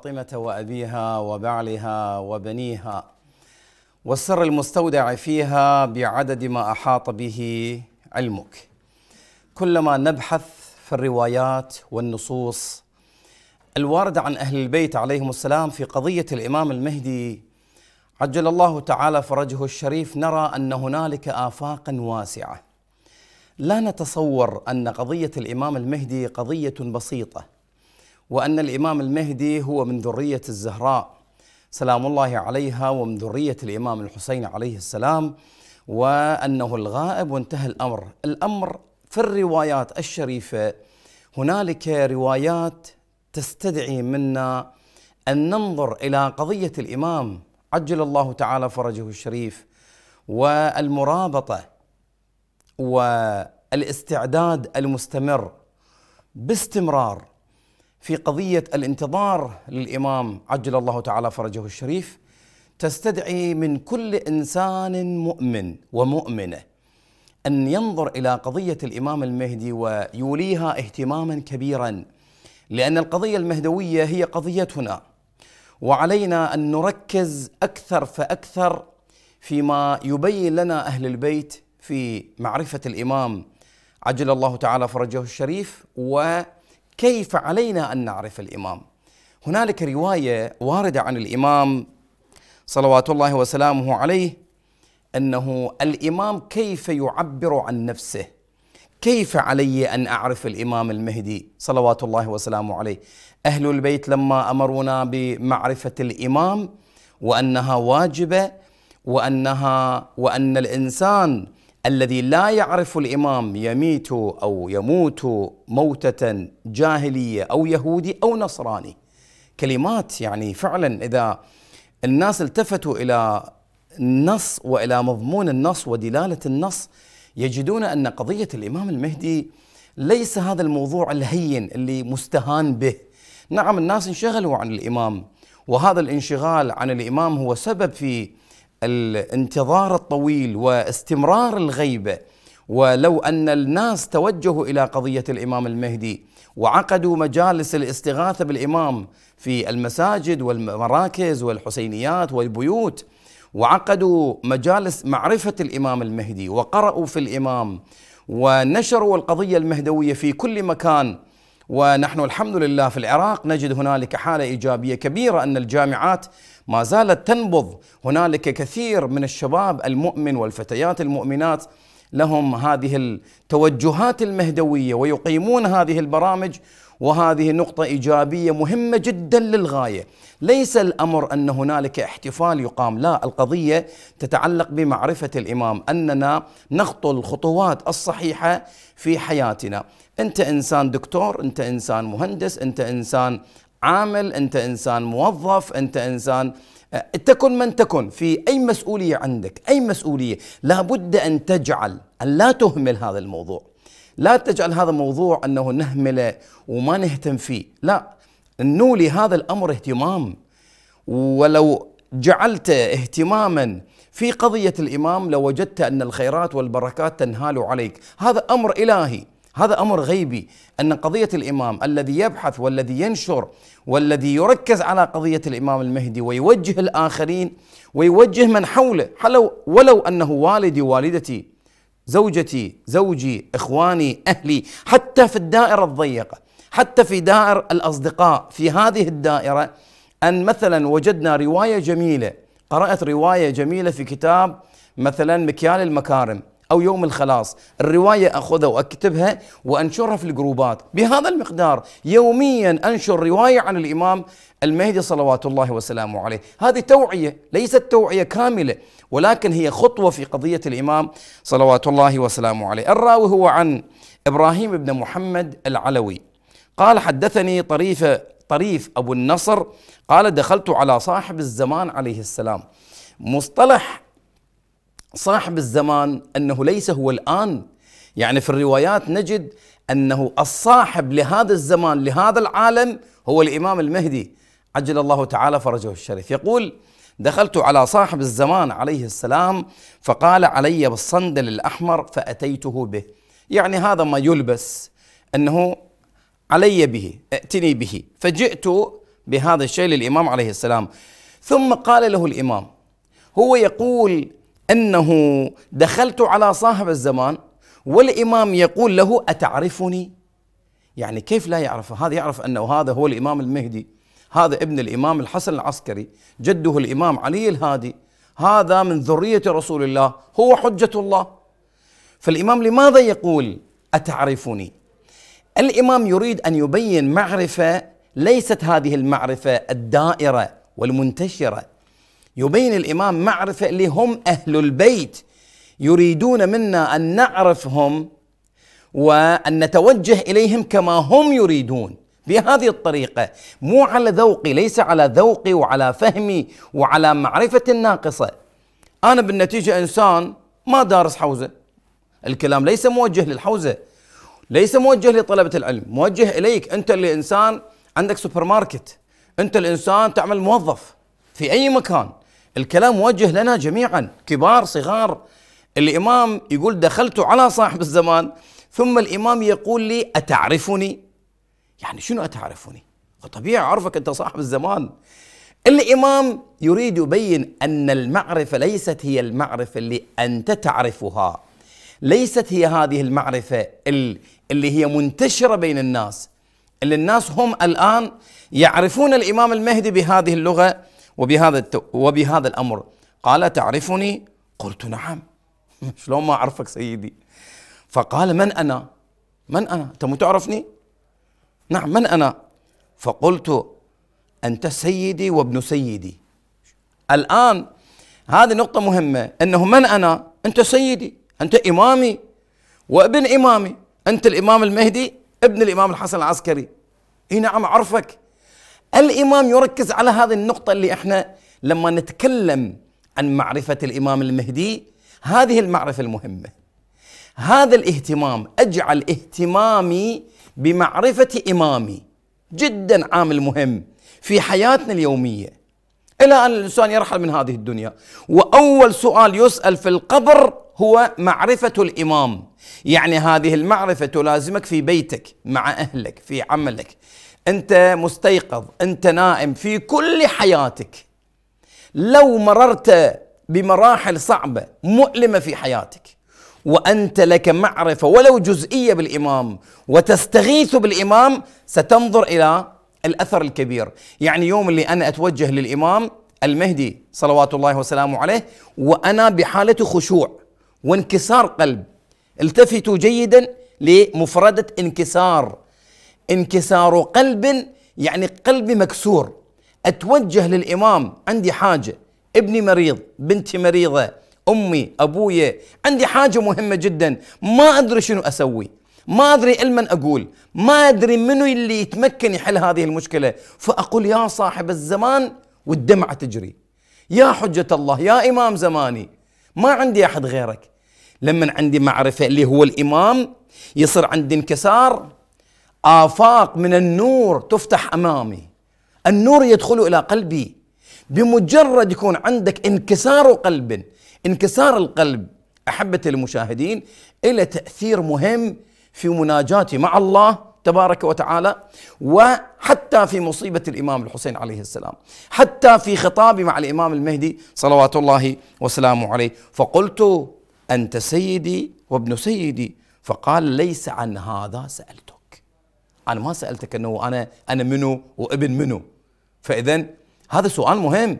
فاطمة وأبيها وبعلها وبنيها والسر المستودع فيها بعدد ما أحاط به علمك كلما نبحث في الروايات والنصوص الواردة عن أهل البيت عليهم السلام في قضية الإمام المهدي عجل الله تعالى فرجه الشريف نرى أن هنالك آفاقا واسعة لا نتصور أن قضية الإمام المهدي قضية بسيطة وأن الإمام المهدي هو من ذرية الزهراء سلام الله عليها ومن ذرية الإمام الحسين عليه السلام وأنه الغائب وانتهى الأمر الأمر في الروايات الشريفة هنالك روايات تستدعي منا أن ننظر إلى قضية الإمام عجل الله تعالى فرجه الشريف والمرابطة والاستعداد المستمر باستمرار في قضية الانتظار للإمام عجل الله تعالى فرجه الشريف تستدعي من كل إنسان مؤمن ومؤمنة أن ينظر إلى قضية الإمام المهدي ويوليها اهتماما كبيرا لأن القضية المهدوية هي قضيتنا وعلينا أن نركز أكثر فأكثر فيما يبين لنا أهل البيت في معرفة الإمام عجل الله تعالى فرجه الشريف و كيف علينا ان نعرف الامام؟ هنالك روايه وارده عن الامام صلوات الله وسلامه عليه انه الامام كيف يعبر عن نفسه؟ كيف علي ان اعرف الامام المهدي صلوات الله وسلامه عليه؟ اهل البيت لما امرونا بمعرفه الامام وانها واجبه وانها وان الانسان الذي لا يعرف الامام يميت او يموت موته جاهليه او يهودي او نصراني كلمات يعني فعلا اذا الناس التفتوا الى النص والى مضمون النص ودلاله النص يجدون ان قضيه الامام المهدي ليس هذا الموضوع الهين اللي مستهان به نعم الناس انشغلوا عن الامام وهذا الانشغال عن الامام هو سبب في الانتظار الطويل واستمرار الغيبه ولو ان الناس توجهوا الى قضيه الامام المهدي وعقدوا مجالس الاستغاثه بالامام في المساجد والمراكز والحسينيات والبيوت وعقدوا مجالس معرفه الامام المهدي وقرأوا في الامام ونشروا القضيه المهدويه في كل مكان ونحن الحمد لله في العراق نجد هنالك حاله ايجابيه كبيره ان الجامعات ما زالت تنبض هنالك كثير من الشباب المؤمن والفتيات المؤمنات لهم هذه التوجهات المهدويه ويقيمون هذه البرامج وهذه نقطة إيجابية مهمة جدا للغاية ليس الأمر أن هنالك احتفال يقام لا القضية تتعلق بمعرفة الإمام أننا نخطو الخطوات الصحيحة في حياتنا انت انسان دكتور انت انسان مهندس انت انسان عامل انت انسان موظف انت انسان آه، تكن من تكن في اي مسؤوليه عندك اي مسؤوليه لابد ان تجعل ان لا تهمل هذا الموضوع لا تجعل هذا الموضوع انه نهمله وما نهتم فيه لا نولي هذا الامر اهتمام ولو جعلت اهتماما في قضيه الامام لوجدت لو ان الخيرات والبركات تنهال عليك هذا امر الهي هذا امر غيبي ان قضيه الامام الذي يبحث والذي ينشر والذي يركز على قضيه الامام المهدي ويوجه الاخرين ويوجه من حوله حلو ولو انه والدي والدتي زوجتي زوجي اخواني اهلي حتى في الدائره الضيقه حتى في دائر الاصدقاء في هذه الدائره ان مثلا وجدنا روايه جميله قرات روايه جميله في كتاب مثلا مكيال المكارم أو يوم الخلاص الرواية أخذها وأكتبها وأنشرها في الجروبات بهذا المقدار يوميا أنشر رواية عن الإمام المهدي صلوات الله وسلامه عليه هذه توعية ليست توعية كاملة ولكن هي خطوة في قضية الإمام صلوات الله وسلامه عليه الراوي هو عن إبراهيم بن محمد العلوي قال حدثني طريفة طريف أبو النصر قال دخلت على صاحب الزمان عليه السلام مصطلح صاحب الزمان انه ليس هو الان يعني في الروايات نجد انه الصاحب لهذا الزمان لهذا العالم هو الامام المهدي عجل الله تعالى فرجه الشريف يقول دخلت على صاحب الزمان عليه السلام فقال علي بالصندل الاحمر فاتيته به يعني هذا ما يلبس انه علي به ائتني به فجئت بهذا الشيء للامام عليه السلام ثم قال له الامام هو يقول أنه دخلت على صاحب الزمان والإمام يقول له أتعرفني يعني كيف لا يعرفه هذا يعرف أنه هذا هو الإمام المهدي هذا ابن الإمام الحسن العسكري جده الإمام علي الهادي هذا من ذرية رسول الله هو حجة الله فالإمام لماذا يقول أتعرفني الإمام يريد أن يبين معرفة ليست هذه المعرفة الدائرة والمنتشرة يبين الإمام معرفة لهم أهل البيت يريدون منا أن نعرفهم وأن نتوجه إليهم كما هم يريدون بهذه الطريقة مو على ذوقي ليس على ذوقي وعلى فهمي وعلى معرفة الناقصه أنا بالنتيجة إنسان ما دارس حوزة الكلام ليس موجه للحوزة ليس موجه لطلبة العلم موجه إليك أنت اللي إنسان عندك سوبر ماركت أنت الإنسان تعمل موظف في أي مكان الكلام موجه لنا جميعا كبار صغار الإمام يقول دخلت على صاحب الزمان ثم الإمام يقول لي أتعرفني يعني شنو أتعرفني طبيعي أعرفك أنت صاحب الزمان الإمام يريد يبين أن المعرفة ليست هي المعرفة اللي أنت تعرفها ليست هي هذه المعرفة اللي هي منتشرة بين الناس اللي الناس هم الآن يعرفون الإمام المهدي بهذه اللغة وبهذا وبهذا الامر قال تعرفني قلت نعم شلون ما اعرفك سيدي فقال من انا من انا انت مو تعرفني نعم من انا فقلت انت سيدي وابن سيدي الان هذه نقطه مهمه انه من انا انت سيدي انت امامي وابن امامي انت الامام المهدي ابن الامام الحسن العسكري اي نعم اعرفك الامام يركز على هذه النقطه اللي احنا لما نتكلم عن معرفه الامام المهدي هذه المعرفه المهمه هذا الاهتمام اجعل اهتمامي بمعرفه امامي جدا عامل مهم في حياتنا اليوميه الى ان الانسان يرحل من هذه الدنيا واول سؤال يسال في القبر هو معرفه الامام يعني هذه المعرفه تلازمك في بيتك مع اهلك في عملك انت مستيقظ انت نائم في كل حياتك لو مررت بمراحل صعبه مؤلمه في حياتك وانت لك معرفه ولو جزئيه بالامام وتستغيث بالامام ستنظر الى الاثر الكبير، يعني يوم اللي انا اتوجه للامام المهدي صلوات الله وسلامه عليه وانا بحاله خشوع وانكسار قلب التفتوا جيدا لمفرده انكسار انكسار قلب يعني قلبي مكسور اتوجه للامام عندي حاجه ابني مريض بنتي مريضه امي ابويا عندي حاجه مهمه جدا ما ادري شنو اسوي ما ادري لمن اقول ما ادري منو اللي يتمكن يحل هذه المشكله فاقول يا صاحب الزمان والدمعه تجري يا حجه الله يا امام زماني ما عندي احد غيرك لما عندي معرفه اللي هو الامام يصير عندي انكسار آفاق من النور تفتح أمامي النور يدخل إلى قلبي بمجرد يكون عندك انكسار قلب انكسار القلب أحبة المشاهدين إلى تأثير مهم في مناجاتي مع الله تبارك وتعالى وحتى في مصيبة الإمام الحسين عليه السلام حتى في خطابي مع الإمام المهدي صلوات الله وسلامه عليه فقلت أنت سيدي وابن سيدي فقال ليس عن هذا سألت انا ما سالتك انه انا انا منو وابن منو فاذا هذا سؤال مهم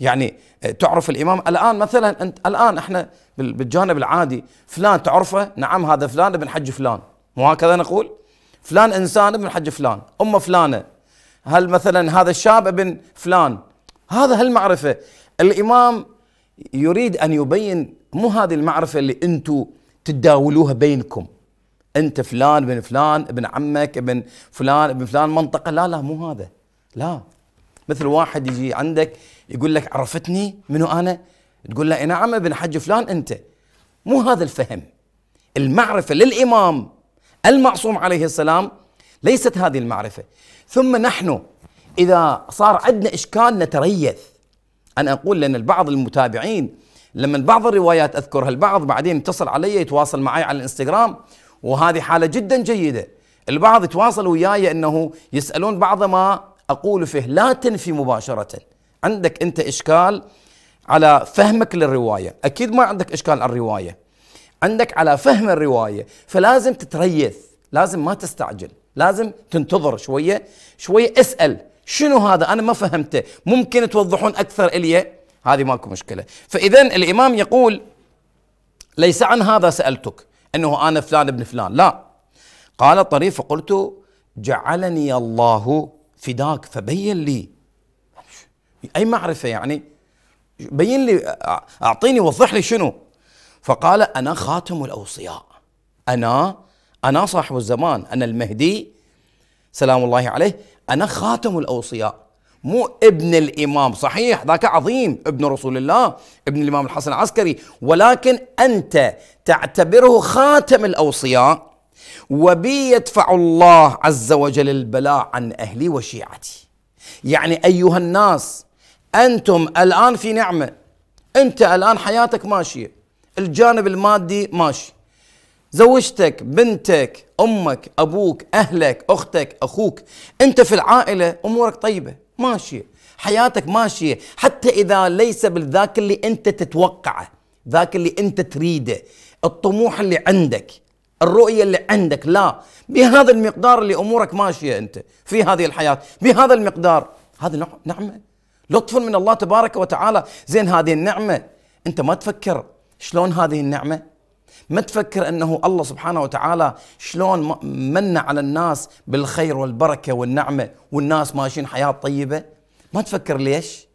يعني آه، تعرف الامام الان مثلا انت الان احنا بالجانب العادي فلان تعرفه نعم هذا فلان ابن حج فلان مو هكذا نقول فلان انسان ابن حج فلان امه فلانه هل مثلا هذا الشاب ابن فلان هذا هالمعرفه الامام يريد ان يبين مو هذه المعرفه اللي انتم تداولوها بينكم انت فلان ابن فلان ابن عمك ابن فلان ابن فلان منطقه لا لا مو هذا لا مثل واحد يجي عندك يقول لك عرفتني منو انا تقول له نعم ابن حج فلان انت مو هذا الفهم المعرفه للامام المعصوم عليه السلام ليست هذه المعرفه ثم نحن اذا صار عندنا اشكال نتريث انا اقول لان البعض المتابعين لما بعض الروايات اذكرها البعض بعدين اتصل علي يتواصل معي على الانستغرام وهذه حالة جدا جيدة البعض يتواصل وياي أنه يسألون بعض ما أقول فيه لا تنفي مباشرة عندك أنت إشكال على فهمك للرواية أكيد ما عندك إشكال على الرواية عندك على فهم الرواية فلازم تتريث لازم ما تستعجل لازم تنتظر شوية شوية اسأل شنو هذا أنا ما فهمته ممكن توضحون أكثر إلي هذه ماكو مشكلة فإذا الإمام يقول ليس عن هذا سألتك أنه أنا فلان ابن فلان لا قال الطريف فقلت جعلني الله فداك فبين لي أي معرفة يعني بين لي أعطيني وضح لي شنو فقال أنا خاتم الأوصياء أنا أنا صاحب الزمان أنا المهدي سلام الله عليه أنا خاتم الأوصياء مو ابن الإمام صحيح ذاك عظيم ابن رسول الله ابن الإمام الحسن العسكري ولكن أنت تعتبره خاتم الأوصياء وبي يدفع الله عز وجل البلاء عن أهلي وشيعتي يعني أيها الناس أنتم الآن في نعمة أنت الآن حياتك ماشية الجانب المادي ماشي زوجتك بنتك امك ابوك اهلك اختك اخوك انت في العائله امورك طيبه ماشيه حياتك ماشيه حتى اذا ليس بالذاك اللي انت تتوقعه ذاك اللي انت تريده الطموح اللي عندك الرؤيه اللي عندك لا بهذا المقدار اللي امورك ماشيه انت في هذه الحياه بهذا المقدار هذا نعمه لطف من الله تبارك وتعالى زين هذه النعمه انت ما تفكر شلون هذه النعمه ما تفكر انه الله سبحانه وتعالى شلون من على الناس بالخير والبركه والنعمه والناس ماشيين حياه طيبه ما تفكر ليش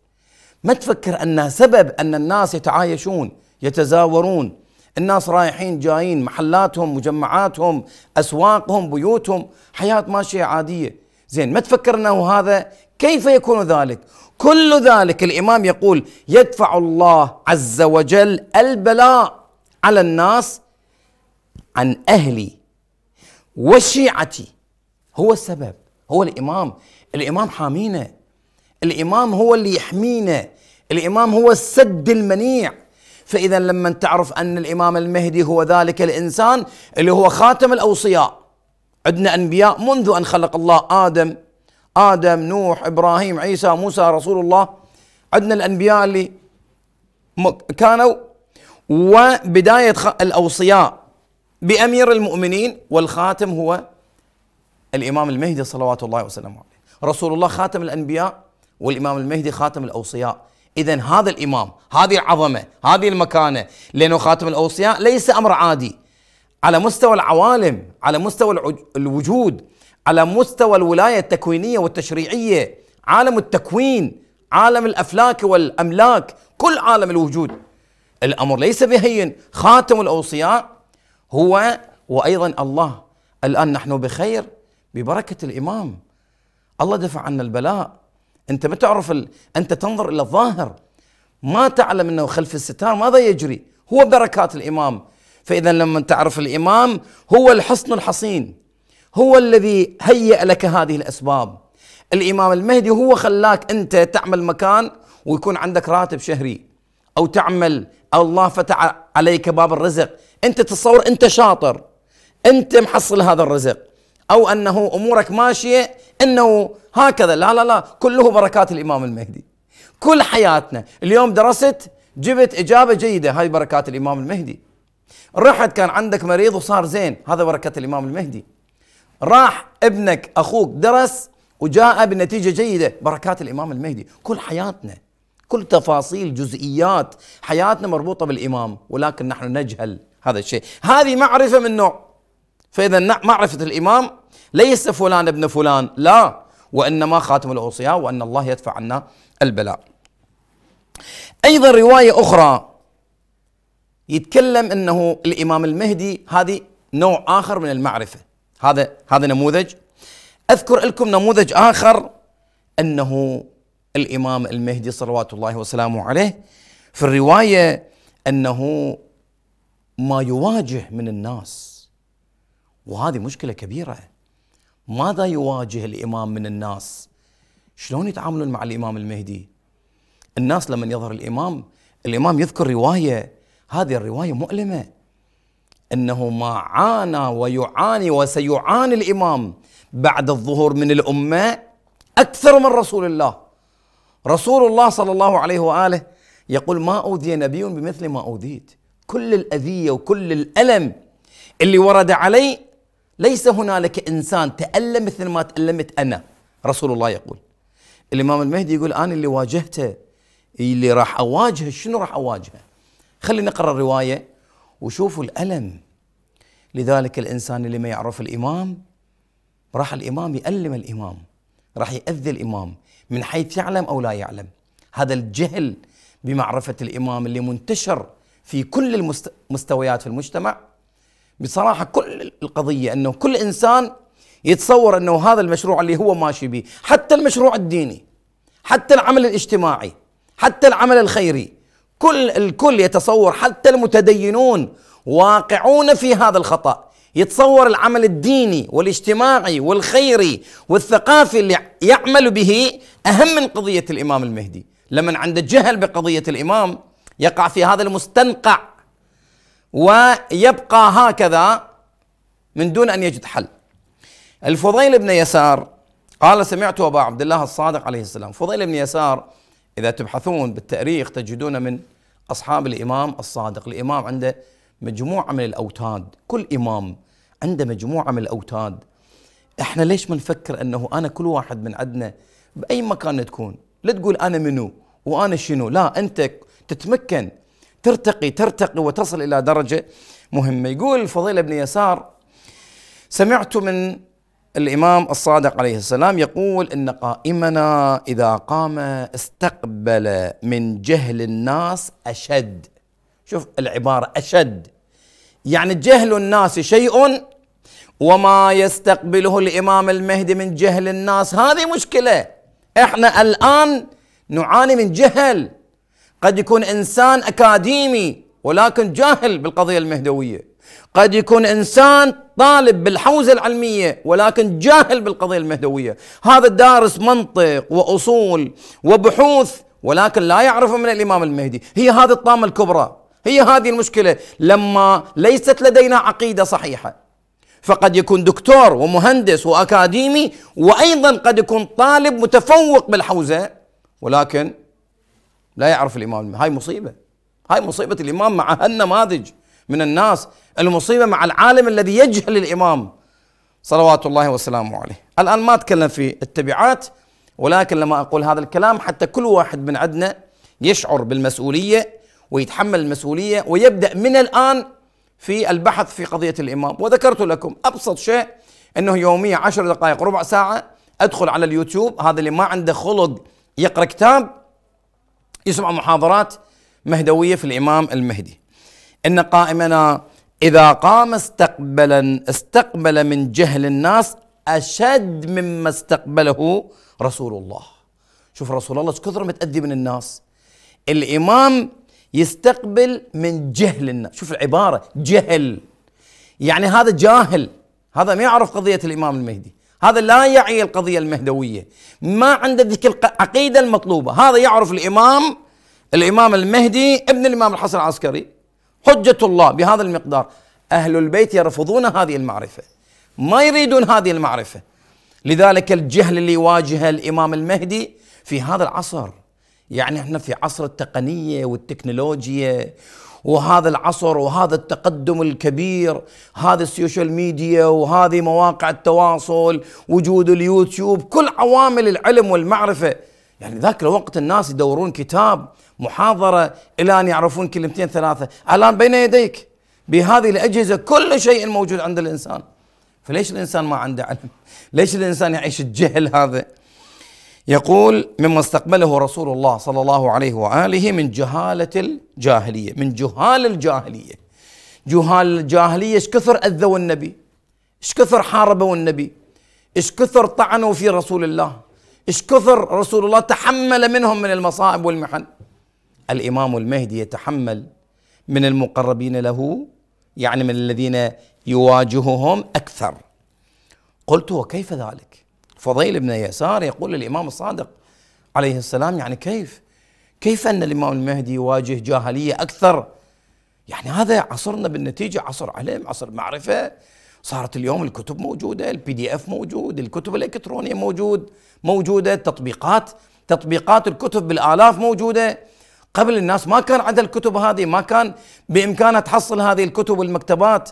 ما تفكر ان سبب ان الناس يتعايشون يتزاورون الناس رايحين جايين محلاتهم مجمعاتهم اسواقهم بيوتهم حياه ماشيه عاديه زين ما تفكر انه هذا كيف يكون ذلك كل ذلك الامام يقول يدفع الله عز وجل البلاء على الناس عن أهلي وشيعتي هو السبب هو الإمام الإمام حامينا الإمام هو اللي يحمينا الإمام هو السد المنيع فإذا لما تعرف أن الإمام المهدي هو ذلك الإنسان اللي هو خاتم الأوصياء عندنا أنبياء منذ أن خلق الله آدم آدم نوح إبراهيم عيسى موسى رسول الله عندنا الأنبياء اللي كانوا وبداية الأوصياء بأمير المؤمنين والخاتم هو الإمام المهدي صلوات الله وسلامه عليه رسول الله خاتم الأنبياء والإمام المهدي خاتم الأوصياء إذا هذا الإمام هذه العظمة هذه المكانة لأنه خاتم الأوصياء ليس أمر عادي على مستوى العوالم على مستوى الوجود على مستوى الولاية التكوينية والتشريعية عالم التكوين عالم الأفلاك والأملاك كل عالم الوجود الأمر ليس بهين خاتم الأوصياء هو وأيضا الله الآن نحن بخير ببركة الإمام الله دفع عنا البلاء أنت ما تعرف ال... أنت تنظر إلى الظاهر ما تعلم أنه خلف الستار ماذا يجري هو بركات الإمام فإذا لما تعرف الإمام هو الحصن الحصين هو الذي هيأ لك هذه الأسباب الإمام المهدي هو خلاك أنت تعمل مكان ويكون عندك راتب شهري أو تعمل الله فتح عليك باب الرزق انت تتصور انت شاطر انت محصل هذا الرزق او انه امورك ماشيه انه هكذا لا لا لا كله بركات الامام المهدي كل حياتنا اليوم درست جبت اجابه جيده هاي بركات الامام المهدي رحت كان عندك مريض وصار زين هذا بركه الامام المهدي راح ابنك اخوك درس وجاء بنتيجه جيده بركات الامام المهدي كل حياتنا كل تفاصيل جزئيات حياتنا مربوطة بالإمام ولكن نحن نجهل هذا الشيء هذه معرفة من نوع فإذا معرفة الإمام ليس فلان ابن فلان لا وإنما خاتم الأوصياء وأن الله يدفع عنا البلاء أيضا رواية أخرى يتكلم أنه الإمام المهدي هذه نوع آخر من المعرفة هذا هذا نموذج أذكر لكم نموذج آخر أنه الإمام المهدي صلوات الله وسلامه عليه في الرواية أنه ما يواجه من الناس وهذه مشكلة كبيرة ماذا يواجه الإمام من الناس شلون يتعاملون مع الإمام المهدي الناس لما يظهر الإمام الإمام يذكر رواية هذه الرواية مؤلمة أنه ما عانى ويعاني وسيعاني الإمام بعد الظهور من الأمة أكثر من رسول الله رسول الله صلى الله عليه واله يقول ما اوذي نبي بمثل ما اوذيت كل الاذيه وكل الالم اللي ورد علي ليس هنالك انسان تالم مثل ما تالمت انا رسول الله يقول الامام المهدي يقول انا اللي واجهته اللي راح اواجهه شنو راح اواجهه خلينا نقرا الروايه وشوفوا الالم لذلك الانسان اللي ما يعرف الامام راح الامام يألم الامام راح يأذي الامام من حيث يعلم او لا يعلم هذا الجهل بمعرفه الامام اللي منتشر في كل المستويات في المجتمع بصراحه كل القضيه انه كل انسان يتصور انه هذا المشروع اللي هو ماشي به حتى المشروع الديني حتى العمل الاجتماعي حتى العمل الخيري كل الكل يتصور حتى المتدينون واقعون في هذا الخطأ يتصور العمل الديني والاجتماعي والخيري والثقافي اللي يعمل به أهم من قضية الإمام المهدي لمن عنده جهل بقضية الإمام يقع في هذا المستنقع ويبقى هكذا من دون أن يجد حل الفضيل بن يسار قال سمعت أبا عبد الله الصادق عليه السلام فضيل بن يسار إذا تبحثون بالتاريخ تجدون من أصحاب الإمام الصادق الإمام عنده مجموعة من الأوتاد كل إمام عنده مجموعه من الاوتاد احنا ليش ما نفكر انه انا كل واحد من عندنا باي مكان تكون لا تقول انا منو وانا شنو لا انت تتمكن ترتقي ترتقي وتصل الى درجه مهمه يقول الفضيله ابن يسار سمعت من الامام الصادق عليه السلام يقول ان قائمنا اذا قام استقبل من جهل الناس اشد شوف العباره اشد يعني جهل الناس شيء وما يستقبله الإمام المهدي من جهل الناس هذه مشكلة احنا الآن نعاني من جهل قد يكون إنسان أكاديمي ولكن جاهل بالقضية المهدوية قد يكون إنسان طالب بالحوزة العلمية ولكن جاهل بالقضية المهدوية هذا دارس منطق وأصول وبحوث ولكن لا يعرف من الإمام المهدي هي هذه الطامة الكبرى هي هذه المشكلة لما ليست لدينا عقيدة صحيحة فقد يكون دكتور ومهندس واكاديمي وايضا قد يكون طالب متفوق بالحوزه ولكن لا يعرف الامام هاي مصيبه هاي مصيبه الامام مع هالنماذج من الناس المصيبه مع العالم الذي يجهل الامام صلوات الله وسلامه عليه الان ما اتكلم في التبعات ولكن لما اقول هذا الكلام حتى كل واحد من عندنا يشعر بالمسؤوليه ويتحمل المسؤوليه ويبدا من الان في البحث في قضية الإمام وذكرت لكم أبسط شيء أنه يوميا عشر دقائق ربع ساعة أدخل على اليوتيوب هذا اللي ما عنده خلق يقرأ كتاب يسمع محاضرات مهدوية في الإمام المهدي إن قائمنا إذا قام استقبلا استقبل من جهل الناس أشد مما استقبله رسول الله شوف رسول الله كثر متأذي من الناس الإمام يستقبل من جهل الناس شوف العبارة جهل يعني هذا جاهل هذا ما يعرف قضية الإمام المهدي هذا لا يعي القضية المهدوية ما عنده ذيك العقيدة المطلوبة هذا يعرف الإمام الإمام المهدي ابن الإمام الحسن العسكري حجة الله بهذا المقدار أهل البيت يرفضون هذه المعرفة ما يريدون هذه المعرفة لذلك الجهل اللي يواجه الإمام المهدي في هذا العصر يعني احنا في عصر التقنيه والتكنولوجيا وهذا العصر وهذا التقدم الكبير هذا السوشيال ميديا وهذه مواقع التواصل وجود اليوتيوب كل عوامل العلم والمعرفه يعني ذاك الوقت الناس يدورون كتاب محاضره الى ان يعرفون كلمتين ثلاثه الان بين يديك بهذه الاجهزه كل شيء موجود عند الانسان فليش الانسان ما عنده علم؟ ليش الانسان يعيش الجهل هذا؟ يقول مما استقبله رسول الله صلى الله عليه واله من جهاله الجاهليه، من جهال الجاهليه. جهال الجاهليه ايش كثر اذوا النبي؟ ايش كثر حاربوا النبي؟ ايش كثر طعنوا في رسول الله؟ ايش كثر رسول الله تحمل منهم من المصائب والمحن؟ الامام المهدي يتحمل من المقربين له يعني من الذين يواجههم اكثر. قلت وكيف ذلك؟ فضيل بن يسار يقول للإمام الصادق عليه السلام يعني كيف كيف أن الإمام المهدي يواجه جاهلية أكثر يعني هذا عصرنا بالنتيجة عصر علم عصر معرفة صارت اليوم الكتب موجودة البي دي اف موجود الكتب الإلكترونية موجود موجودة التطبيقات تطبيقات الكتب بالآلاف موجودة قبل الناس ما كان عندها الكتب هذه ما كان بإمكانها تحصل هذه الكتب والمكتبات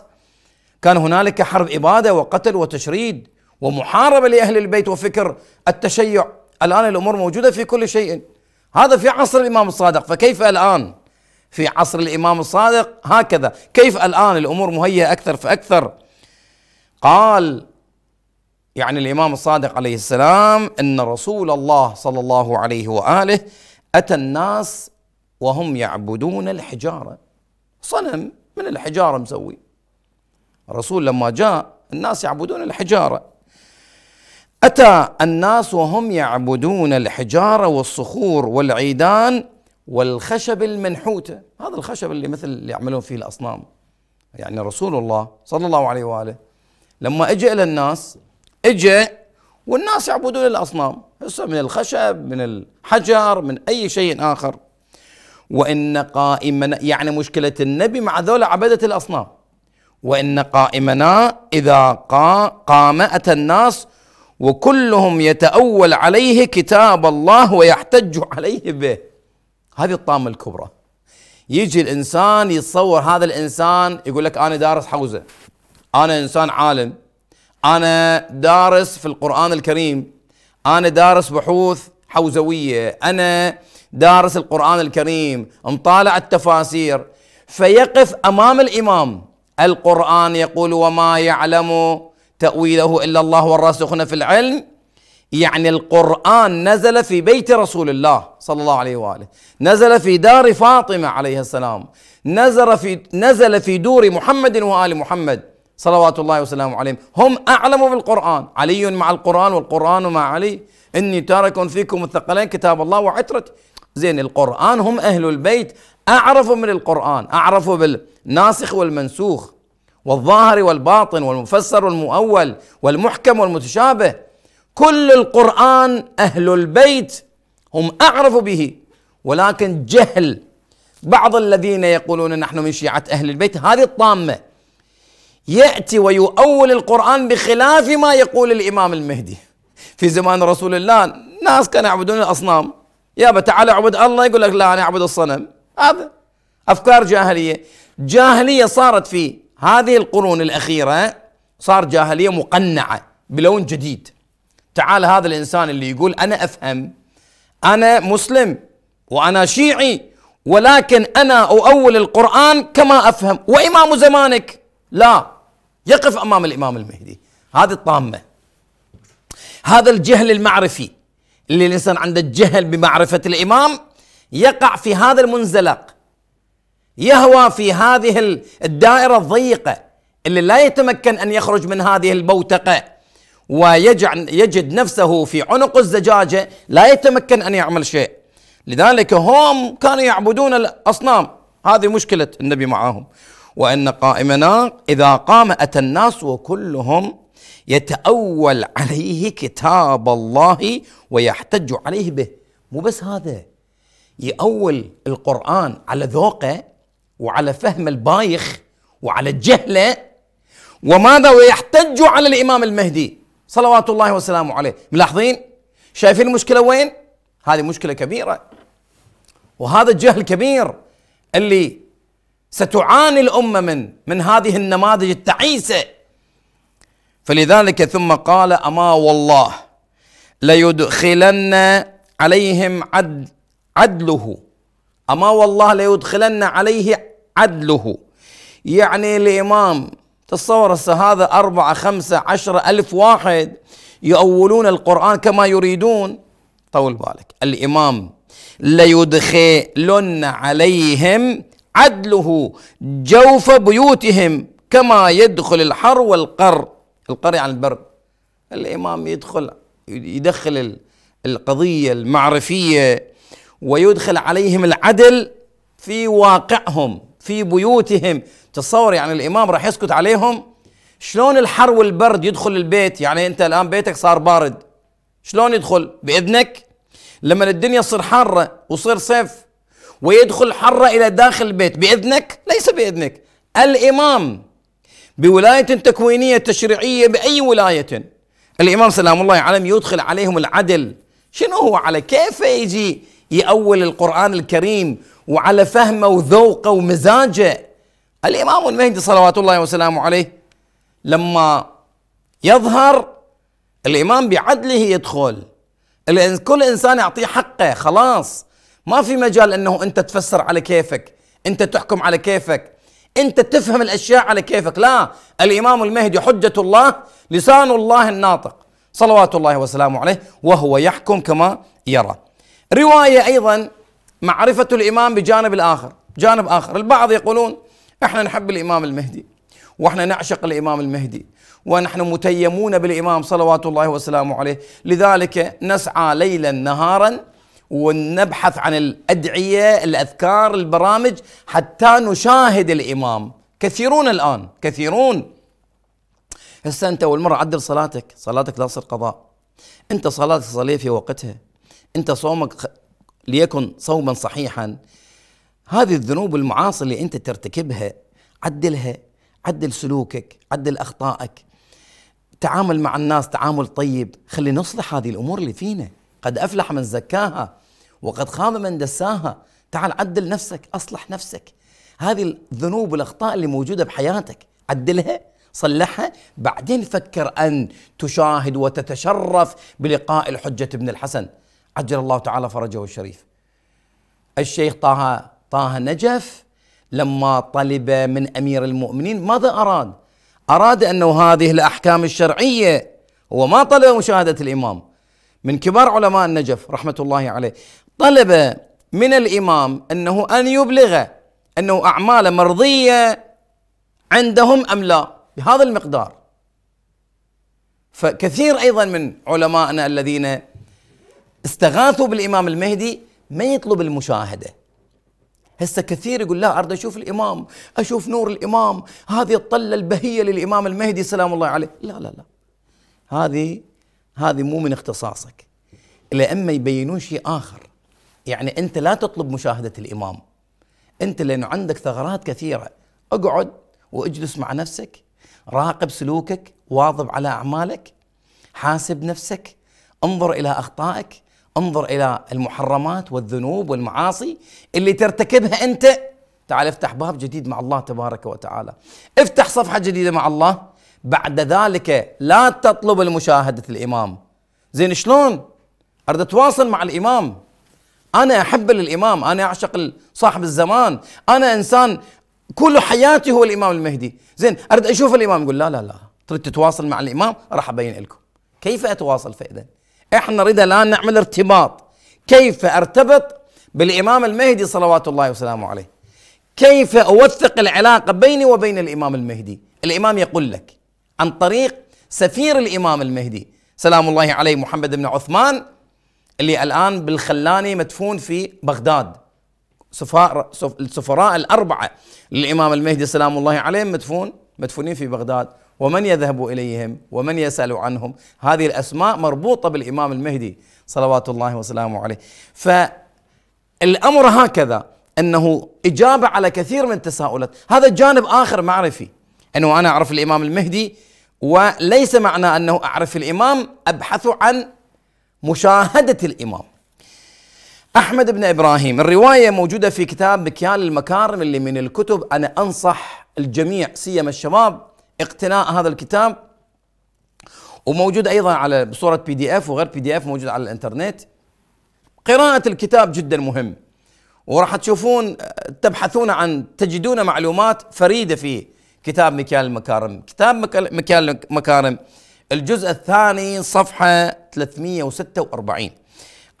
كان هنالك حرب إبادة وقتل وتشريد ومحاربة لأهل البيت وفكر التشيع الآن الأمور موجودة في كل شيء هذا في عصر الإمام الصادق فكيف الآن في عصر الإمام الصادق هكذا كيف الآن الأمور مهيئة أكثر فأكثر قال يعني الإمام الصادق عليه السلام إن رسول الله صلى الله عليه وآله أتى الناس وهم يعبدون الحجارة صنم من الحجارة مسوي الرسول لما جاء الناس يعبدون الحجارة أتى الناس وهم يعبدون الحجارة والصخور والعيدان والخشب المنحوتة هذا الخشب اللي مثل اللي يعملون فيه الأصنام يعني رسول الله صلى الله عليه وآله لما اجى إلى الناس اجى والناس يعبدون الأصنام هسه من الخشب من الحجر من أي شيء آخر وإن قائمنا يعني مشكلة النبي مع ذولا عبدة الأصنام وإن قائمنا إذا قام أتى الناس وكلهم يتأول عليه كتاب الله ويحتج عليه به هذه الطامة الكبرى يجي الإنسان يتصور هذا الإنسان يقول لك أنا دارس حوزة أنا إنسان عالم أنا دارس في القرآن الكريم أنا دارس بحوث حوزوية أنا دارس القرآن الكريم مطالع التفاسير فيقف أمام الإمام القرآن يقول وما يعلم تأويله إلا الله والراسخون في العلم يعني القرآن نزل في بيت رسول الله صلى الله عليه وآله نزل في دار فاطمة عليه السلام نزل في, نزل في دور محمد وآل محمد صلوات الله وسلامه عليهم هم أعلموا بالقرآن علي مع القرآن والقرآن مع علي إني تارك فيكم الثقلين كتاب الله وعترة زين القرآن هم أهل البيت أعرفوا من القرآن أعرفوا بالناسخ والمنسوخ والظاهر والباطن والمفسر والمؤول والمحكم والمتشابه كل القرآن أهل البيت هم أعرف به ولكن جهل بعض الذين يقولون نحن من شيعة أهل البيت هذه الطامة يأتي ويؤول القرآن بخلاف ما يقول الإمام المهدي في زمان رسول الله ناس كانوا يعبدون الأصنام يابا تعال اعبد الله يقول لك لا أنا أعبد الصنم هذا أفكار جاهلية جاهلية صارت في هذه القرون الأخيرة صار جاهلية مقنعة بلون جديد تعال هذا الإنسان اللي يقول أنا أفهم أنا مسلم وأنا شيعي ولكن أنا أؤول القرآن كما أفهم وإمام زمانك لا يقف أمام الإمام المهدي هذه الطامة هذا الجهل المعرفي اللي الإنسان عنده الجهل بمعرفة الإمام يقع في هذا المنزلق يهوى في هذه الدائره الضيقه اللي لا يتمكن ان يخرج من هذه البوتقه ويجعل يجد نفسه في عنق الزجاجه لا يتمكن ان يعمل شيء لذلك هم كانوا يعبدون الاصنام هذه مشكله النبي معهم وان قائمنا اذا قام اتى الناس وكلهم يتاول عليه كتاب الله ويحتج عليه به مو بس هذا يأول القرآن على ذوقه وعلى فهم البايخ وعلى الجهلة وماذا ويحتج على الإمام المهدي صلوات الله وسلامه عليه ملاحظين شايفين المشكلة وين هذه مشكلة كبيرة وهذا الجهل الكبير اللي ستعاني الأمة من من هذه النماذج التعيسة فلذلك ثم قال أما والله ليدخلن عليهم عد عدله أما والله ليدخلن عليه عدله يعني الإمام تصور هسه هذا أربعة خمسة عشر ألف واحد يؤولون القرآن كما يريدون طول بالك الإمام ليدخلن عليهم عدله جوف بيوتهم كما يدخل الحر والقر القر يعني البر الإمام يدخل يدخل القضية المعرفية ويدخل عليهم العدل في واقعهم في بيوتهم تصور يعني الامام راح يسكت عليهم شلون الحر والبرد يدخل البيت يعني انت الان بيتك صار بارد شلون يدخل باذنك لما الدنيا تصير حاره وصير صيف ويدخل حره الى داخل البيت باذنك ليس باذنك الامام بولايه تكوينيه تشريعيه باي ولايه الامام سلام الله عليه يدخل عليهم العدل شنو هو على كيف يجي يأول القرآن الكريم وعلى فهمه وذوقه ومزاجه الإمام المهدي صلوات الله وسلامه عليه لما يظهر الإمام بعدله يدخل كل إنسان يعطيه حقه خلاص ما في مجال أنه أنت تفسر على كيفك أنت تحكم على كيفك أنت تفهم الأشياء على كيفك لا الإمام المهدي حجة الله لسان الله الناطق صلوات الله وسلامه عليه وهو يحكم كما يرى رواية أيضا معرفة الإمام بجانب الآخر جانب آخر البعض يقولون احنا نحب الإمام المهدي واحنا نعشق الإمام المهدي ونحن متيمون بالإمام صلوات الله وسلامه عليه لذلك نسعى ليلا نهارا ونبحث عن الأدعية الأذكار البرامج حتى نشاهد الإمام كثيرون الآن كثيرون هسه أنت مرة عدل صلاتك صلاتك لا تصير قضاء أنت صلاتك صلي في وقتها انت صومك ليكن صوما صحيحا هذه الذنوب المعاصي اللي انت ترتكبها عدلها عدل سلوكك عدل اخطائك تعامل مع الناس تعامل طيب خلي نصلح هذه الامور اللي فينا قد افلح من زكاها وقد خاب من دساها تعال عدل نفسك اصلح نفسك هذه الذنوب والاخطاء اللي موجوده بحياتك عدلها صلحها بعدين فكر ان تشاهد وتتشرف بلقاء الحجه ابن الحسن عجل الله تعالى فرجه الشريف الشيخ طه طه نجف لما طلب من امير المؤمنين ماذا اراد؟ اراد انه هذه الاحكام الشرعيه هو ما طلب مشاهده الامام من كبار علماء النجف رحمه الله عليه طلب من الامام انه ان يبلغ انه اعمال مرضيه عندهم ام لا بهذا المقدار فكثير ايضا من علمائنا الذين استغاثوا بالامام المهدي ما يطلب المشاهده هسه كثير يقول لا اريد اشوف الامام اشوف نور الامام هذه الطله البهيه للامام المهدي سلام الله عليه لا لا لا هذه هذه مو من اختصاصك الا اما يبينون شيء اخر يعني انت لا تطلب مشاهده الامام انت لانه عندك ثغرات كثيره اقعد واجلس مع نفسك راقب سلوكك واظب على اعمالك حاسب نفسك انظر الى اخطائك انظر الى المحرمات والذنوب والمعاصي اللي ترتكبها انت تعال افتح باب جديد مع الله تبارك وتعالى افتح صفحه جديده مع الله بعد ذلك لا تطلب المشاهده الامام زين شلون اريد اتواصل مع الامام انا احب للامام انا اعشق صاحب الزمان انا انسان كل حياتي هو الامام المهدي زين اريد اشوف الامام يقول لا لا لا تريد تتواصل مع الامام راح ابين لكم كيف اتواصل فاذا احنا نريد الان نعمل ارتباط كيف ارتبط بالامام المهدي صلوات الله وسلامه عليه كيف اوثق العلاقه بيني وبين الامام المهدي الامام يقول لك عن طريق سفير الامام المهدي سلام الله عليه محمد بن عثمان اللي الان بالخلاني مدفون في بغداد سفراء السفراء الاربعه للامام المهدي سلام الله عليهم مدفون مدفونين في بغداد ومن يذهب اليهم ومن يسال عنهم هذه الاسماء مربوطه بالامام المهدي صلوات الله وسلامه عليه فالامر هكذا انه اجابه على كثير من التساؤلات هذا جانب اخر معرفي انه انا اعرف الامام المهدي وليس معنى انه اعرف الامام ابحث عن مشاهده الامام احمد بن ابراهيم الروايه موجوده في كتاب مكيال المكارم اللي من الكتب انا انصح الجميع سيما الشباب اقتناء هذا الكتاب وموجود ايضا على بصوره بي دي اف وغير بي دي اف موجود على الانترنت قراءه الكتاب جدا مهم وراح تشوفون تبحثون عن تجدون معلومات فريده في كتاب مكيال المكارم كتاب مكيال المكارم الجزء الثاني صفحه 346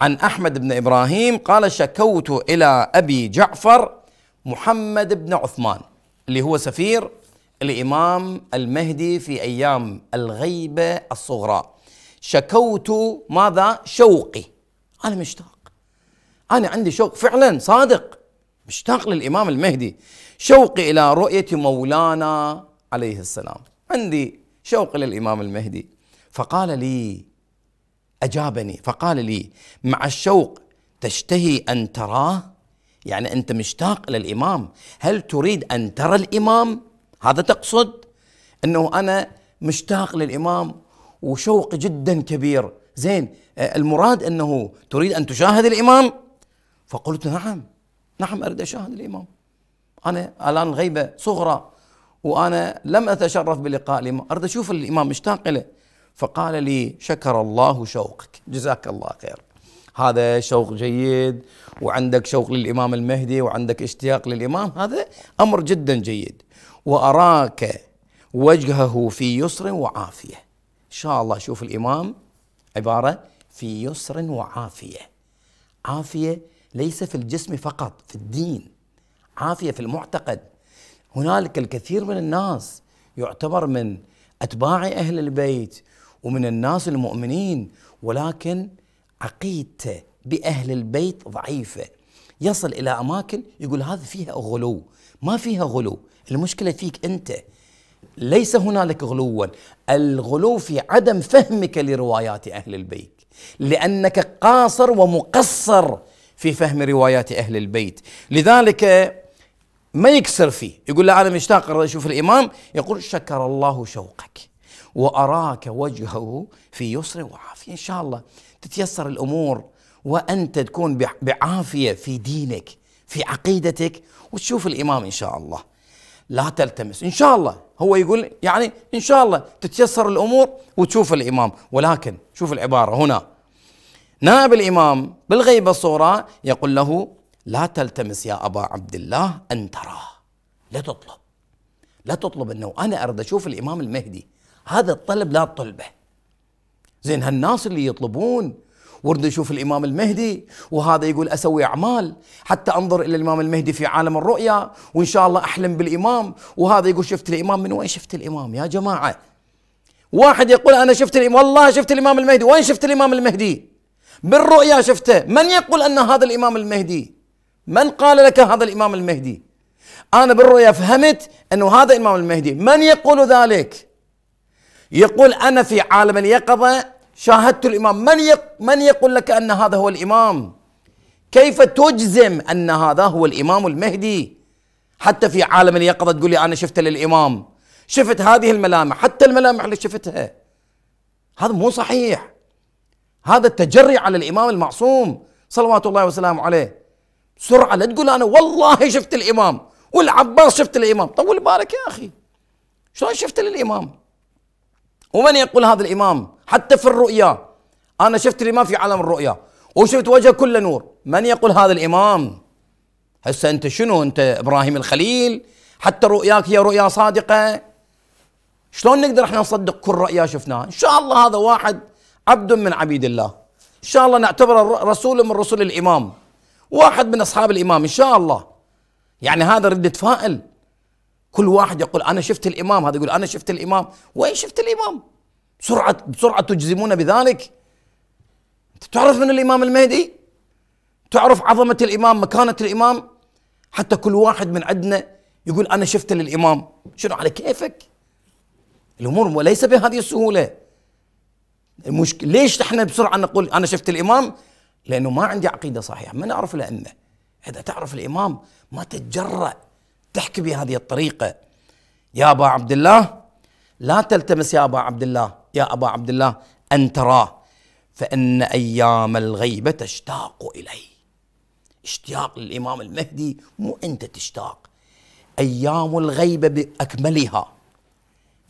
عن احمد بن ابراهيم قال شكوت الى ابي جعفر محمد بن عثمان اللي هو سفير الامام المهدي في ايام الغيبه الصغرى شكوت ماذا شوقي انا مشتاق انا عندي شوق فعلا صادق مشتاق للامام المهدي شوقي الى رؤيه مولانا عليه السلام عندي شوق للامام المهدي فقال لي اجابني فقال لي مع الشوق تشتهي ان تراه يعني انت مشتاق للامام هل تريد ان ترى الامام هذا تقصد انه انا مشتاق للامام وشوق جدا كبير زين آه، المراد انه تريد ان تشاهد الامام فقلت نعم نعم اريد اشاهد الامام انا الان الغيبه صغرى وانا لم اتشرف بلقاء الامام اريد اشوف الامام مشتاق له فقال لي شكر الله شوقك جزاك الله خير هذا شوق جيد وعندك شوق للامام المهدي وعندك اشتياق للامام هذا امر جدا جيد وأراك وجهه في يسر وعافية إن شاء الله شوف الإمام عبارة في يسر وعافية عافية ليس في الجسم فقط في الدين عافية في المعتقد هنالك الكثير من الناس يعتبر من أتباع أهل البيت ومن الناس المؤمنين ولكن عقيدته بأهل البيت ضعيفة يصل إلى أماكن يقول هذا فيها غلو ما فيها غلو المشكلة فيك أنت ليس هنالك غلوا الغلو في عدم فهمك لروايات أهل البيت لأنك قاصر ومقصر في فهم روايات أهل البيت لذلك ما يكسر فيه يقول له أنا مشتاق أشوف الإمام يقول شكر الله شوقك وأراك وجهه في يسر وعافية إن شاء الله تتيسر الأمور وأنت تكون بعافية في دينك في عقيدتك وتشوف الإمام إن شاء الله لا تلتمس إن شاء الله هو يقول يعني إن شاء الله تتيسر الأمور وتشوف الإمام ولكن شوف العبارة هنا نائب الإمام بالغيبة الصغرى يقول له لا تلتمس يا أبا عبد الله أن تراه لا تطلب لا تطلب أنه أنا أريد أشوف الإمام المهدي هذا الطلب لا تطلبه زين هالناس اللي يطلبون ورد نشوف الإمام المهدي وهذا يقول أسوي أعمال حتى أنظر إلى الإمام المهدي في عالم الرؤيا وإن شاء الله أحلم بالإمام وهذا يقول شفت الإمام من وين شفت الإمام يا جماعة واحد يقول أنا شفت الإمام والله شفت الإمام المهدي وين شفت الإمام المهدي بالرؤيا شفته من يقول أن هذا الإمام المهدي من قال لك هذا الإمام المهدي أنا بالرؤيا فهمت أنه هذا الإمام المهدي من يقول ذلك يقول أنا في عالم اليقظة شاهدت الإمام من, يق من يقول لك أن هذا هو الإمام كيف تجزم أن هذا هو الإمام المهدي حتى في عالم اليقظة تقول لي أنا شفت للإمام شفت هذه الملامح حتى الملامح اللي شفتها هذا مو صحيح هذا التجري على الإمام المعصوم صلوات الله وسلامه عليه بسرعة لا تقول أنا والله شفت الإمام والعباس شفت الإمام طول بالك يا أخي شلون شفت للإمام ومن يقول هذا الإمام حتى في الرؤيا أنا شفت الإمام في عالم الرؤيا وشفت وجه كل نور من يقول هذا الإمام هسه أنت شنو أنت إبراهيم الخليل حتى رؤياك هي رؤيا صادقة شلون نقدر احنا نصدق كل رؤيا شفناها ان شاء الله هذا واحد عبد من عبيد الله ان شاء الله نعتبره رسول من رسول الامام واحد من اصحاب الامام ان شاء الله يعني هذا رد فائل كل واحد يقول انا شفت الامام هذا يقول انا شفت الامام وين شفت الامام بسرعة بسرعة تجزمون بذلك أنت تعرف من الإمام المهدي تعرف عظمة الإمام مكانة الإمام حتى كل واحد من عندنا يقول أنا شفت للإمام شنو على كيفك الأمور ليس بهذه السهولة المشكلة ليش احنا بسرعة نقول أنا شفت الإمام لأنه ما عندي عقيدة صحيحة من أعرف لأنه إذا تعرف الإمام ما تتجرأ تحكي بهذه الطريقة يا أبا عبد الله لا تلتمس يا أبا عبد الله يا أبا عبد الله أن تراه فإن أيام الغيبة تشتاق إليه اشتياق للإمام المهدي مو أنت تشتاق أيام الغيبة بأكملها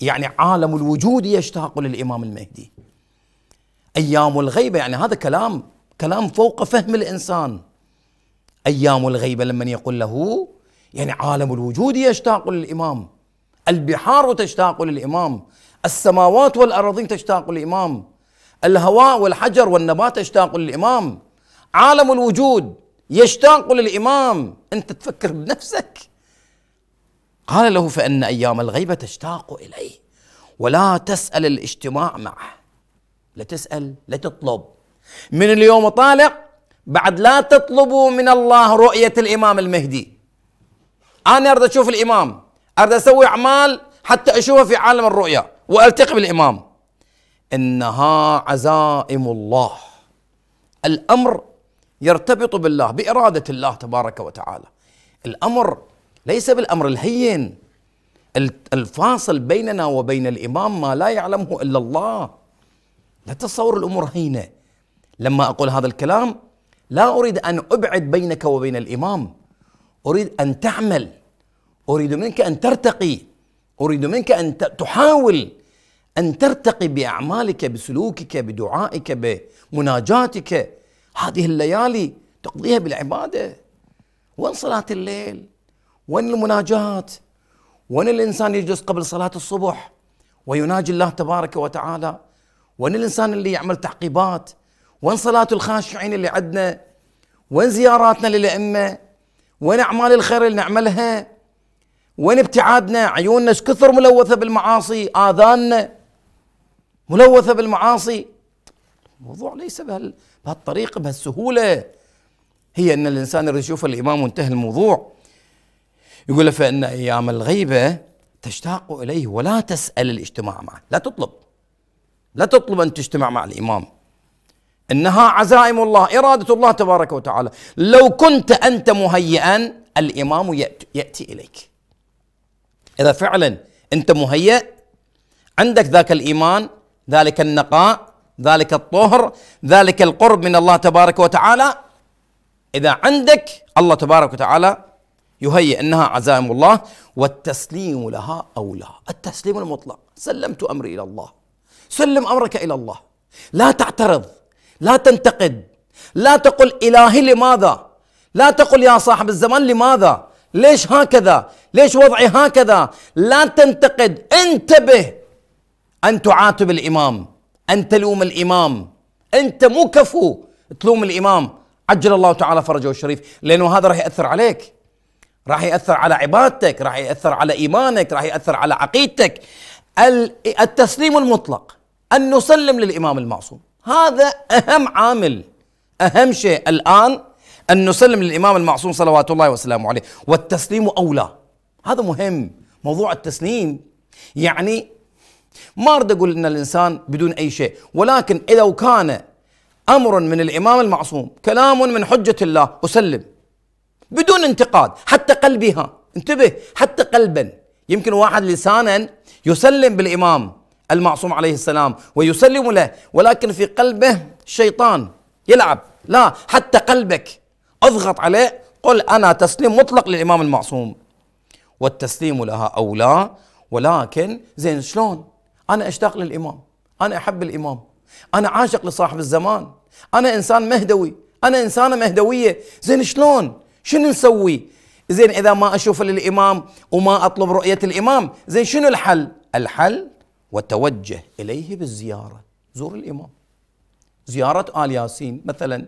يعني عالم الوجود يشتاق للإمام المهدي أيام الغيبة يعني هذا كلام كلام فوق فهم الإنسان أيام الغيبة لمن يقول له يعني عالم الوجود يشتاق للإمام البحار تشتاق للإمام السماوات والأراضين تشتاق للإمام الهواء والحجر والنبات يشتاق للإمام عالم الوجود يشتاق للإمام أنت تفكر بنفسك قال له فإن أيام الغيبة تشتاق إليه ولا تسأل الاجتماع معه لا تسأل لا تطلب من اليوم طالع بعد لا تطلبوا من الله رؤية الإمام المهدي أنا أريد أشوف الإمام أريد أسوي أعمال حتى أشوفها في عالم الرؤيا والتقي بالامام انها عزائم الله الامر يرتبط بالله باراده الله تبارك وتعالى الامر ليس بالامر الهين الفاصل بيننا وبين الامام ما لا يعلمه الا الله لا تتصور الامور هينه لما اقول هذا الكلام لا اريد ان ابعد بينك وبين الامام اريد ان تعمل اريد منك ان ترتقي أريد منك أن تحاول أن ترتقي بأعمالك بسلوكك بدعائك بمناجاتك هذه الليالي تقضيها بالعبادة وين صلاة الليل وين المناجات وين الإنسان يجلس قبل صلاة الصبح ويناجي الله تبارك وتعالى وين الإنسان اللي يعمل تعقيبات وين صلاة الخاشعين اللي عندنا وين زياراتنا للأئمة وين أعمال الخير اللي نعملها وين ابتعادنا عيوننا كثر ملوثة بالمعاصي آذاننا ملوثة بالمعاصي الموضوع ليس بهال... بهالطريقة بهالسهولة هي أن الإنسان يريد يشوف الإمام وانتهى الموضوع يقول له فإن أيام الغيبة تشتاق إليه ولا تسأل الاجتماع معه لا تطلب لا تطلب أن تجتمع مع الإمام إنها عزائم الله إرادة الله تبارك وتعالى لو كنت أنت مهيئا الإمام يأتي إليك إذا فعلا أنت مهيأ عندك ذاك الإيمان ذلك النقاء ذلك الطهر ذلك القرب من الله تبارك وتعالى إذا عندك الله تبارك وتعالى يهيئ أنها عزائم الله والتسليم لها أولى التسليم المطلق سلمت أمري إلى الله سلم أمرك إلى الله لا تعترض لا تنتقد لا تقل إلهي لماذا لا تقل يا صاحب الزمان لماذا ليش هكذا ليش وضعي هكذا لا تنتقد انتبه أن تعاتب الإمام أن تلوم الإمام أنت مو كفو تلوم الإمام عجل الله تعالى فرجه الشريف لأنه هذا راح يأثر عليك راح يأثر على عبادتك راح يأثر على إيمانك راح يأثر على عقيدتك التسليم المطلق أن نسلم للإمام المعصوم هذا أهم عامل أهم شيء الآن أن نسلم للإمام المعصوم صلوات الله وسلامه عليه والتسليم أولى هذا مهم موضوع التسليم يعني ما أرد أقول أن الإنسان بدون أي شيء ولكن إذا كان أمر من الإمام المعصوم كلام من حجة الله أسلم بدون انتقاد حتى قلبها انتبه حتى قلبا يمكن واحد لسانا يسلم بالإمام المعصوم عليه السلام ويسلم له ولكن في قلبه شيطان يلعب لا حتى قلبك اضغط عليه قل انا تسليم مطلق للامام المعصوم والتسليم لها اولى ولكن زين شلون؟ انا اشتاق للامام، انا احب الامام، انا عاشق لصاحب الزمان، انا انسان مهدوي، انا انسانه مهدويه، زين شلون؟ شنو نسوي؟ زين اذا ما اشوف للامام وما اطلب رؤيه الامام، زين شنو الحل؟ الحل وتوجه اليه بالزياره، زور الامام. زياره ال ياسين مثلا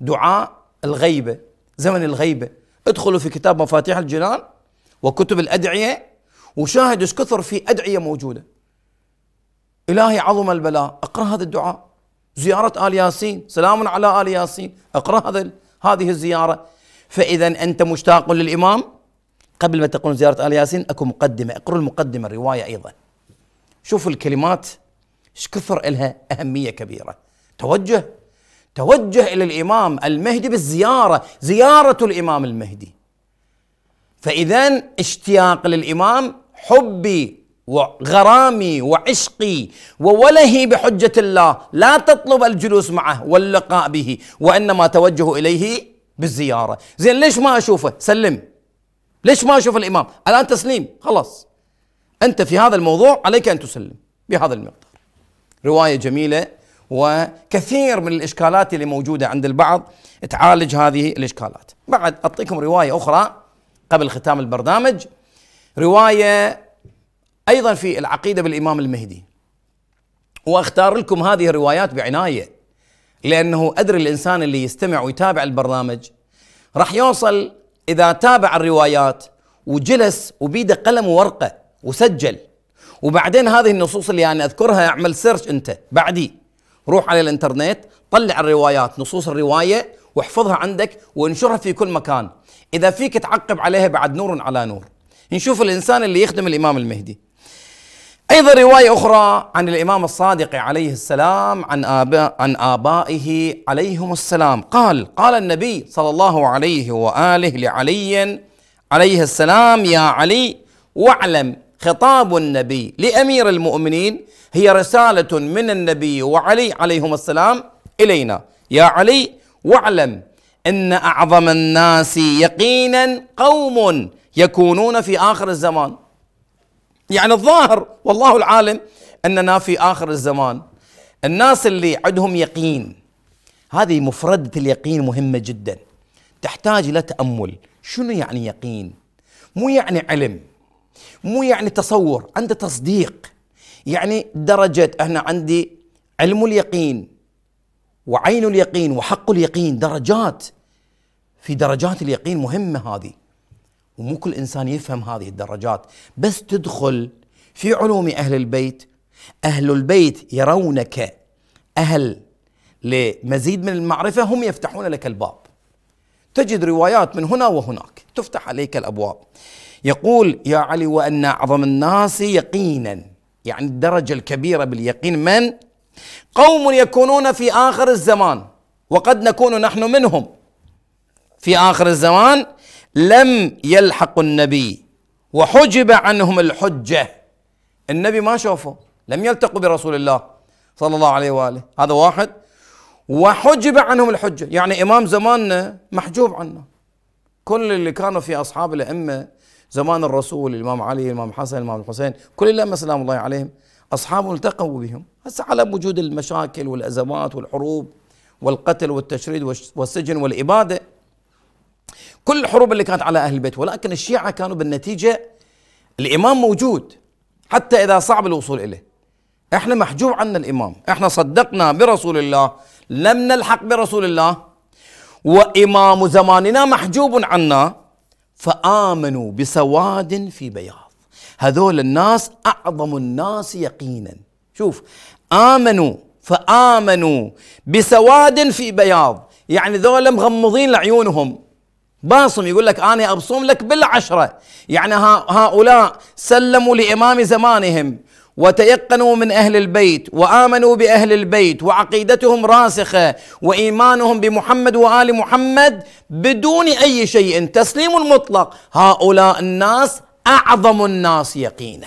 دعاء الغيبة زمن الغيبة ادخلوا في كتاب مفاتيح الجنان وكتب الأدعية وشاهد ايش كثر في أدعية موجودة إلهي عظم البلاء اقرأ هذا الدعاء زيارة آل ياسين سلام على آل ياسين اقرأ هذا هذه الزيارة فإذا أنت مشتاق للإمام قبل ما تقوم زيارة آل ياسين أكو مقدمة اقرأ المقدمة الرواية أيضا شوفوا الكلمات ايش كثر لها أهمية كبيرة توجه توجه الى الامام المهدي بالزياره زياره الامام المهدي فاذا اشتياق للامام حبي وغرامي وعشقي وولهي بحجه الله لا تطلب الجلوس معه واللقاء به وانما توجه اليه بالزياره زين ليش ما اشوفه سلم ليش ما اشوف الامام الان تسليم خلاص انت في هذا الموضوع عليك ان تسلم بهذا المقدار روايه جميله وكثير من الإشكالات اللي موجودة عند البعض تعالج هذه الإشكالات بعد أعطيكم رواية أخرى قبل ختام البرنامج رواية أيضا في العقيدة بالإمام المهدي وأختار لكم هذه الروايات بعناية لأنه أدري الإنسان اللي يستمع ويتابع البرنامج راح يوصل إذا تابع الروايات وجلس وبيده قلم وورقة وسجل وبعدين هذه النصوص اللي أنا أذكرها أعمل سيرش أنت بعدي روح على الانترنت طلع الروايات نصوص الروايه واحفظها عندك وانشرها في كل مكان اذا فيك تعقب عليها بعد نور على نور نشوف الانسان اللي يخدم الامام المهدي ايضا روايه اخرى عن الامام الصادق عليه السلام عن آباء عن ابائه عليهم السلام قال قال النبي صلى الله عليه واله لعلي عليه السلام يا علي واعلم خطاب النبي لامير المؤمنين هي رساله من النبي وعلي عليهم السلام الينا يا علي واعلم ان اعظم الناس يقينا قوم يكونون في اخر الزمان يعني الظاهر والله العالم اننا في اخر الزمان الناس اللي عندهم يقين هذه مفردة اليقين مهمة جدا تحتاج إلى تأمل شنو يعني يقين مو يعني علم مو يعني تصور عنده تصديق يعني درجة أنا عندي علم اليقين وعين اليقين وحق اليقين درجات في درجات اليقين مهمة هذه ومو كل إنسان يفهم هذه الدرجات بس تدخل في علوم أهل البيت أهل البيت يرونك أهل لمزيد من المعرفة هم يفتحون لك الباب تجد روايات من هنا وهناك تفتح عليك الأبواب يقول يا علي وأن أعظم الناس يقينا يعني الدرجة الكبيرة باليقين من قوم يكونون في آخر الزمان وقد نكون نحن منهم في آخر الزمان لم يلحق النبي وحجب عنهم الحجة النبي ما شافه لم يلتقوا برسول الله صلى الله عليه وآله هذا واحد وحجب عنهم الحجة يعني إمام زماننا محجوب عنه كل اللي كانوا في أصحاب الأئمة زمان الرسول الإمام علي الإمام حسن الإمام الحسين كل الأمة سلام الله عليهم أصحابهم التقوا بهم هسه على وجود المشاكل والأزمات والحروب والقتل والتشريد والسجن والإبادة كل الحروب اللي كانت على أهل البيت ولكن الشيعة كانوا بالنتيجة الإمام موجود حتى إذا صعب الوصول إليه احنا محجوب عنا الإمام احنا صدقنا برسول الله لم نلحق برسول الله وإمام زماننا محجوب عنا فآمنوا بسواد في بياض هذول الناس أعظم الناس يقينا شوف آمنوا فآمنوا بسواد في بياض يعني ذولا مغمضين لعيونهم باصم يقول لك أنا أبصم لك بالعشرة يعني هؤلاء سلموا لإمام زمانهم وتيقنوا من اهل البيت وامنوا باهل البيت وعقيدتهم راسخه وايمانهم بمحمد وال محمد بدون اي شيء تسليم مطلق هؤلاء الناس اعظم الناس يقينا.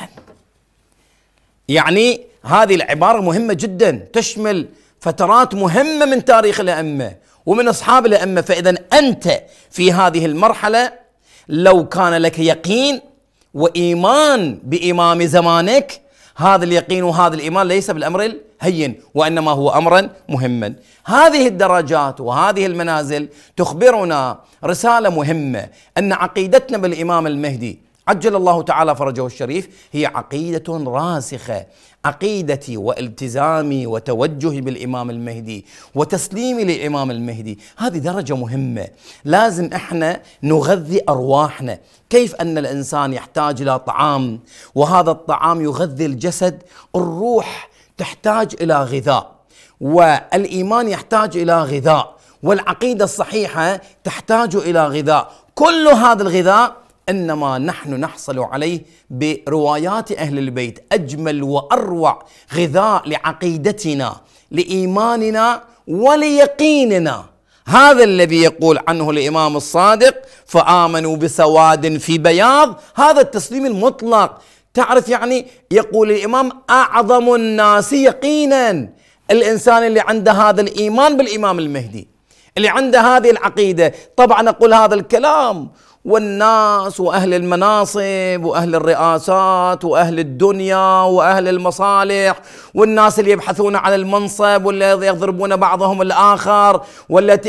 يعني هذه العباره مهمه جدا تشمل فترات مهمه من تاريخ الائمه ومن اصحاب الائمه فاذا انت في هذه المرحله لو كان لك يقين وايمان بامام زمانك هذا اليقين وهذا الايمان ليس بالامر الهين وانما هو امرا مهما هذه الدرجات وهذه المنازل تخبرنا رساله مهمه ان عقيدتنا بالامام المهدي عجل الله تعالى فرجه الشريف هي عقيدة راسخة عقيدتي والتزامي وتوجهي بالإمام المهدي وتسليمي للإمام المهدي هذه درجة مهمة لازم إحنا نغذي أرواحنا كيف أن الإنسان يحتاج إلى طعام وهذا الطعام يغذي الجسد الروح تحتاج إلى غذاء والإيمان يحتاج إلى غذاء والعقيدة الصحيحة تحتاج إلى غذاء كل هذا الغذاء انما نحن نحصل عليه بروايات اهل البيت اجمل واروع غذاء لعقيدتنا لايماننا وليقيننا هذا الذي يقول عنه الامام الصادق فامنوا بسواد في بياض هذا التسليم المطلق تعرف يعني يقول الامام اعظم الناس يقينا الانسان اللي عنده هذا الايمان بالامام المهدي اللي عنده هذه العقيده طبعا اقول هذا الكلام والناس واهل المناصب واهل الرئاسات واهل الدنيا واهل المصالح والناس اللي يبحثون على المنصب والذي يضربون بعضهم الاخر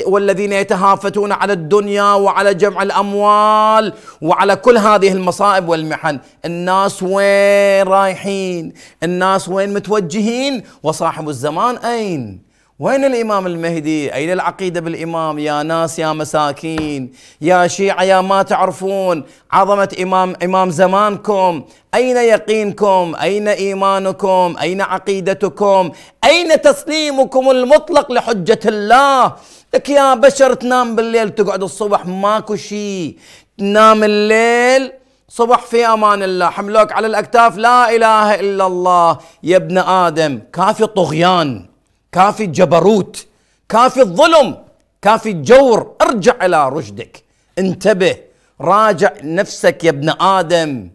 والذين يتهافتون على الدنيا وعلى جمع الاموال وعلى كل هذه المصائب والمحن الناس وين رايحين الناس وين متوجهين وصاحب الزمان اين وين الإمام المهدي أين العقيدة بالإمام يا ناس يا مساكين يا شيعة يا ما تعرفون عظمة إمام, إمام زمانكم أين يقينكم أين إيمانكم أين عقيدتكم أين تسليمكم المطلق لحجة الله لك يا بشر تنام بالليل تقعد الصبح ماكو شيء تنام الليل صبح في امان الله حملوك على الاكتاف لا اله الا الله يا ابن ادم كافي طغيان كافي الجبروت كافي الظلم كافي الجور ارجع الى رشدك انتبه راجع نفسك يا ابن ادم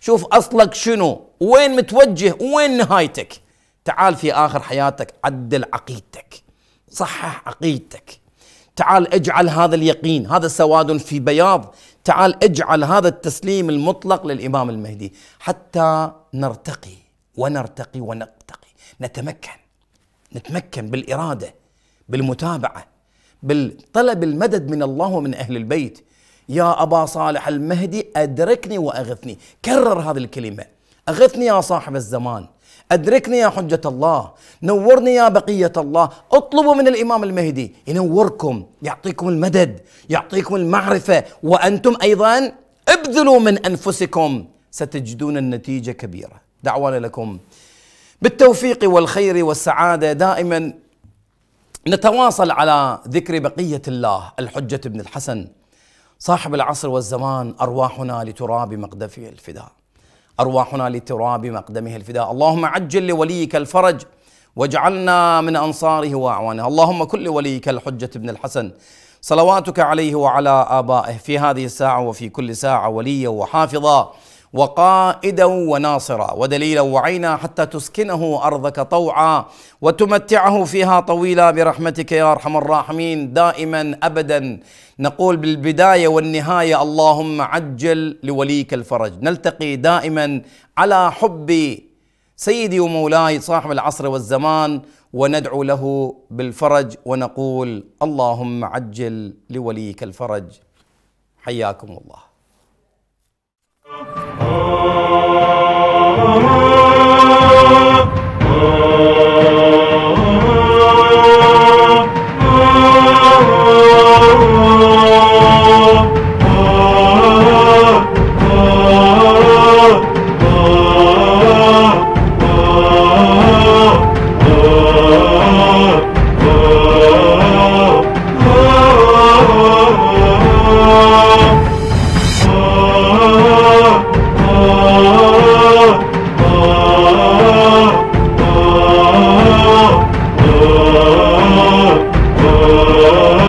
شوف اصلك شنو وين متوجه وين نهايتك تعال في اخر حياتك عدل عقيدتك صحح عقيدتك تعال اجعل هذا اليقين هذا سواد في بياض تعال اجعل هذا التسليم المطلق للامام المهدي حتى نرتقي ونرتقي ونرتقي نتمكن نتمكن بالاراده بالمتابعه بالطلب المدد من الله ومن اهل البيت يا ابا صالح المهدي ادركني واغثني كرر هذه الكلمه اغثني يا صاحب الزمان ادركني يا حجه الله نورني يا بقيه الله اطلبوا من الامام المهدي ينوركم يعطيكم المدد يعطيكم المعرفه وانتم ايضا ابذلوا من انفسكم ستجدون النتيجه كبيره دعوانا لكم بالتوفيق والخير والسعاده دائما نتواصل على ذكر بقيه الله الحجه بن الحسن صاحب العصر والزمان ارواحنا لتراب مقدفه الفداء ارواحنا لتراب مقدمه الفداء اللهم عجل لوليك الفرج واجعلنا من انصاره واعوانه اللهم كن لوليك الحجه بن الحسن صلواتك عليه وعلى ابائه في هذه الساعه وفي كل ساعه وليا وحافظا وقائدا وناصرا ودليلا وعينا حتى تسكنه ارضك طوعا وتمتعه فيها طويلا برحمتك يا ارحم الراحمين دائما ابدا نقول بالبدايه والنهايه اللهم عجل لوليك الفرج نلتقي دائما على حب سيدي ومولاي صاحب العصر والزمان وندعو له بالفرج ونقول اللهم عجل لوليك الفرج حياكم الله Oh.